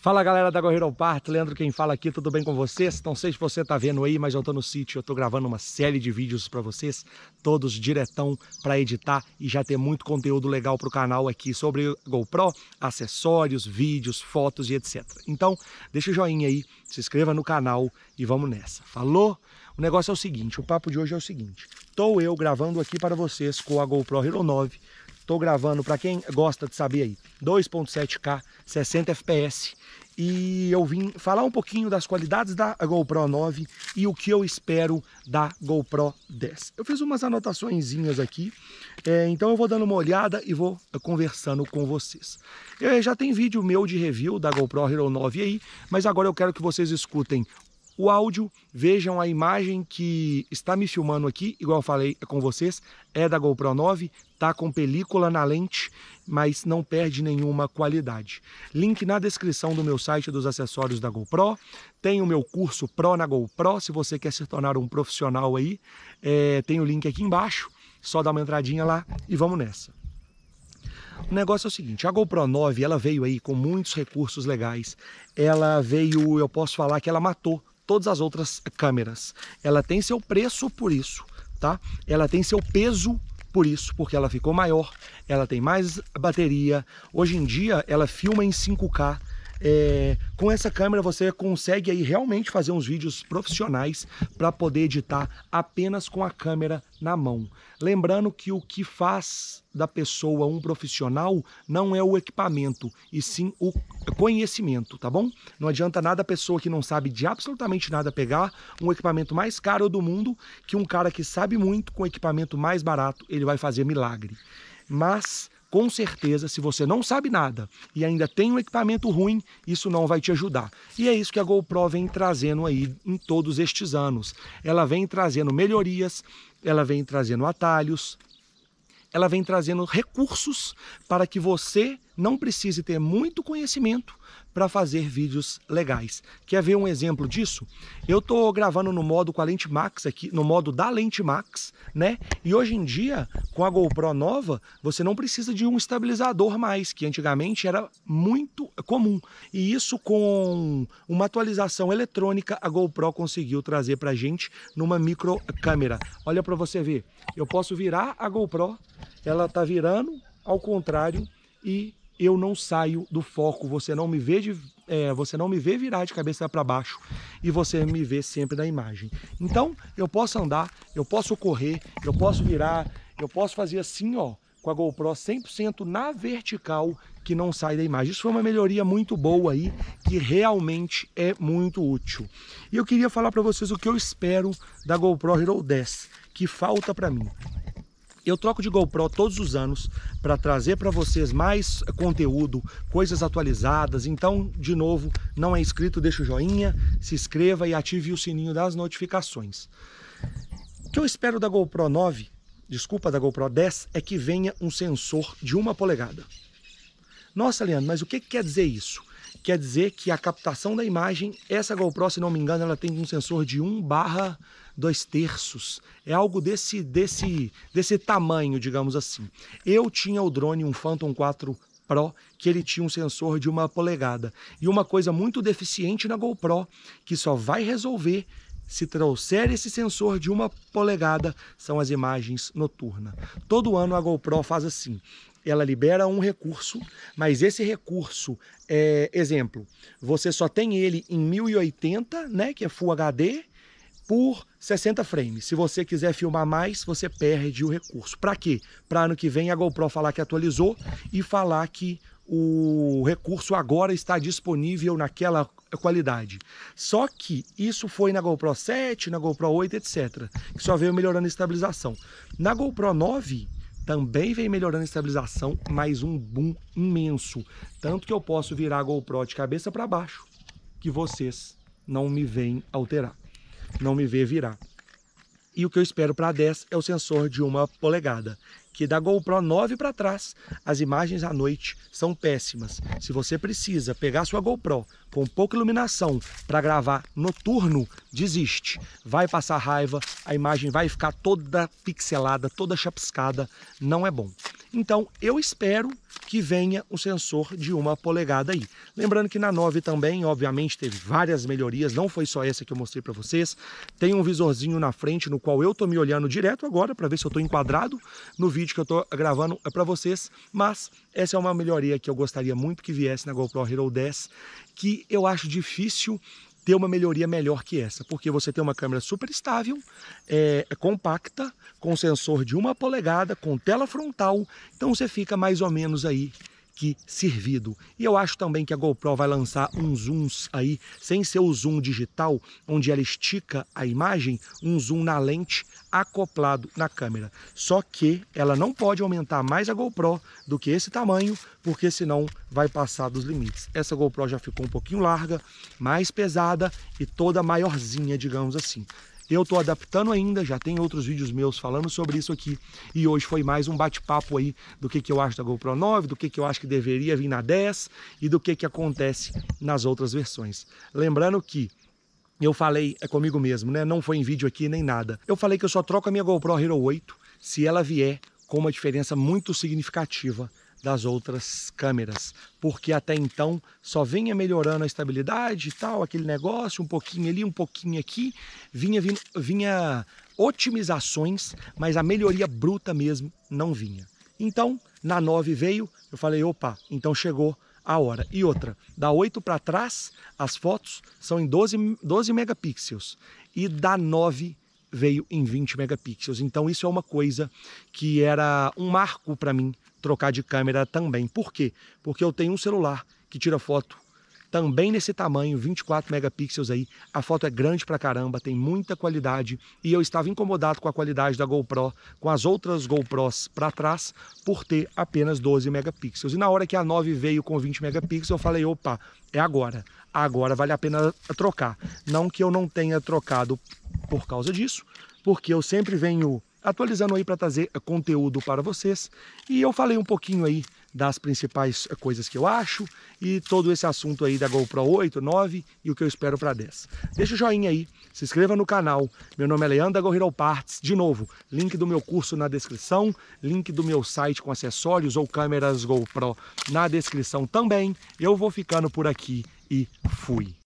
Fala galera da Guerreiro Parto, Leandro quem fala aqui, tudo bem com vocês? Não sei se você tá vendo aí, mas eu tô no sítio, eu tô gravando uma série de vídeos para vocês, todos diretão para editar e já ter muito conteúdo legal pro canal aqui sobre GoPro, acessórios, vídeos, fotos e etc. Então, deixa o joinha aí, se inscreva no canal e vamos nessa. Falou? O negócio é o seguinte, o papo de hoje é o seguinte, tô eu gravando aqui para vocês com a GoPro Hero 9, Estou gravando, para quem gosta de saber aí, 2.7K, 60 FPS. E eu vim falar um pouquinho das qualidades da GoPro 9 e o que eu espero da GoPro 10. Eu fiz umas anotaçõezinhas aqui, é, então eu vou dando uma olhada e vou conversando com vocês. Eu é, já tem vídeo meu de review da GoPro Hero 9 aí, mas agora eu quero que vocês escutem o áudio, vejam a imagem que está me filmando aqui, igual eu falei é com vocês, é da GoPro 9, tá com película na lente, mas não perde nenhuma qualidade. Link na descrição do meu site dos acessórios da GoPro, tem o meu curso Pro na GoPro, se você quer se tornar um profissional aí, é, tem o link aqui embaixo, só dá uma entradinha lá e vamos nessa. O negócio é o seguinte, a GoPro 9, ela veio aí com muitos recursos legais. Ela veio, eu posso falar que ela matou todas as outras câmeras. Ela tem seu preço por isso, tá? Ela tem seu peso por isso, porque ela ficou maior, ela tem mais bateria. Hoje em dia ela filma em 5K, é, com essa câmera você consegue aí realmente fazer uns vídeos profissionais para poder editar apenas com a câmera na mão. Lembrando que o que faz da pessoa um profissional não é o equipamento, e sim o conhecimento, tá bom? Não adianta nada a pessoa que não sabe de absolutamente nada pegar um equipamento mais caro do mundo que um cara que sabe muito com equipamento mais barato, ele vai fazer milagre. Mas com certeza, se você não sabe nada e ainda tem um equipamento ruim, isso não vai te ajudar. E é isso que a GoPro vem trazendo aí em todos estes anos. Ela vem trazendo melhorias, ela vem trazendo atalhos, ela vem trazendo recursos para que você não precise ter muito conhecimento para fazer vídeos legais. Quer ver um exemplo disso? Eu estou gravando no modo com a lente Max aqui, no modo da lente Max, né? E hoje em dia, com a GoPro nova, você não precisa de um estabilizador mais, que antigamente era muito comum. E isso com uma atualização eletrônica a GoPro conseguiu trazer para gente numa micro câmera. Olha para você ver. Eu posso virar a GoPro, ela tá virando ao contrário e eu não saio do foco, você não me vê de, é, você não me vê virar de cabeça para baixo e você me vê sempre na imagem. Então, eu posso andar, eu posso correr, eu posso virar, eu posso fazer assim, ó, com a GoPro 100% na vertical que não sai da imagem. Isso foi uma melhoria muito boa aí, que realmente é muito útil. E eu queria falar para vocês o que eu espero da GoPro Hero 10, que falta para mim. Eu troco de GoPro todos os anos para trazer para vocês mais conteúdo, coisas atualizadas. Então, de novo, não é inscrito, deixa o joinha, se inscreva e ative o sininho das notificações. O que eu espero da GoPro 9, desculpa, da GoPro 10, é que venha um sensor de uma polegada. Nossa, Leandro, mas o que, que quer dizer isso? quer dizer que a captação da imagem, essa GoPro, se não me engano, ela tem um sensor de 1 barra 2 terços. É algo desse, desse, desse tamanho, digamos assim. Eu tinha o drone, um Phantom 4 Pro, que ele tinha um sensor de uma polegada. E uma coisa muito deficiente na GoPro, que só vai resolver se trouxer esse sensor de uma polegada, são as imagens noturnas. Todo ano a GoPro faz assim ela libera um recurso, mas esse recurso, é, exemplo, você só tem ele em 1080, né, que é Full HD, por 60 frames. Se você quiser filmar mais, você perde o recurso. Para quê? Para ano que vem a GoPro falar que atualizou e falar que o recurso agora está disponível naquela qualidade. Só que isso foi na GoPro 7, na GoPro 8, etc. Que só veio melhorando a estabilização. Na GoPro 9, também vem melhorando a estabilização, mas um boom imenso. Tanto que eu posso virar a GoPro de cabeça para baixo, que vocês não me veem alterar, não me vê virar. E o que eu espero para a 10 é o sensor de uma polegada, que da GoPro 9 para trás, as imagens à noite são péssimas. Se você precisa pegar sua GoPro com pouca iluminação para gravar noturno, desiste. Vai passar raiva, a imagem vai ficar toda pixelada, toda chapiscada, não é bom. Então eu espero que venha um sensor de uma polegada aí. Lembrando que na 9 também, obviamente, teve várias melhorias, não foi só essa que eu mostrei para vocês. Tem um visorzinho na frente no qual eu tô me olhando direto agora para ver se eu tô enquadrado no vídeo que eu tô gravando para vocês, mas essa é uma melhoria que eu gostaria muito que viesse na GoPro Hero 10, que eu acho difícil ter uma melhoria melhor que essa, porque você tem uma câmera super estável, é, é, compacta, com sensor de uma polegada, com tela frontal, então você fica mais ou menos aí aqui servido. E eu acho também que a GoPro vai lançar uns zooms aí, sem ser o zoom digital, onde ela estica a imagem, um zoom na lente acoplado na câmera. Só que ela não pode aumentar mais a GoPro do que esse tamanho, porque senão vai passar dos limites. Essa GoPro já ficou um pouquinho larga, mais pesada e toda maiorzinha, digamos assim. Eu estou adaptando ainda, já tem outros vídeos meus falando sobre isso aqui. E hoje foi mais um bate-papo aí do que, que eu acho da GoPro 9, do que, que eu acho que deveria vir na 10 e do que, que acontece nas outras versões. Lembrando que eu falei é comigo mesmo, né? Não foi em vídeo aqui nem nada. Eu falei que eu só troco a minha GoPro Hero 8 se ela vier com uma diferença muito significativa das outras câmeras, porque até então só vinha melhorando a estabilidade e tal, aquele negócio, um pouquinho ali, um pouquinho aqui, vinha, vinha, vinha otimizações, mas a melhoria bruta mesmo não vinha. Então, na 9 veio, eu falei, opa, então chegou a hora. E outra, da 8 para trás, as fotos são em 12, 12 megapixels e da 9 veio em 20 megapixels. Então isso é uma coisa que era um marco para mim trocar de câmera também. Por quê? Porque eu tenho um celular que tira foto também nesse tamanho, 24 megapixels aí. A foto é grande pra caramba, tem muita qualidade e eu estava incomodado com a qualidade da GoPro, com as outras GoPros para trás, por ter apenas 12 megapixels. E na hora que a 9 veio com 20 megapixels, eu falei, opa, é agora. Agora vale a pena trocar. Não que eu não tenha trocado por causa disso, porque eu sempre venho atualizando aí para trazer eh, conteúdo para vocês. E eu falei um pouquinho aí das principais eh, coisas que eu acho e todo esse assunto aí da GoPro 8, 9 e o que eu espero para 10. Deixa o joinha aí, se inscreva no canal. Meu nome é Leandro Gorriro Parts. De novo, link do meu curso na descrição, link do meu site com acessórios ou câmeras GoPro na descrição também. Eu vou ficando por aqui e fui.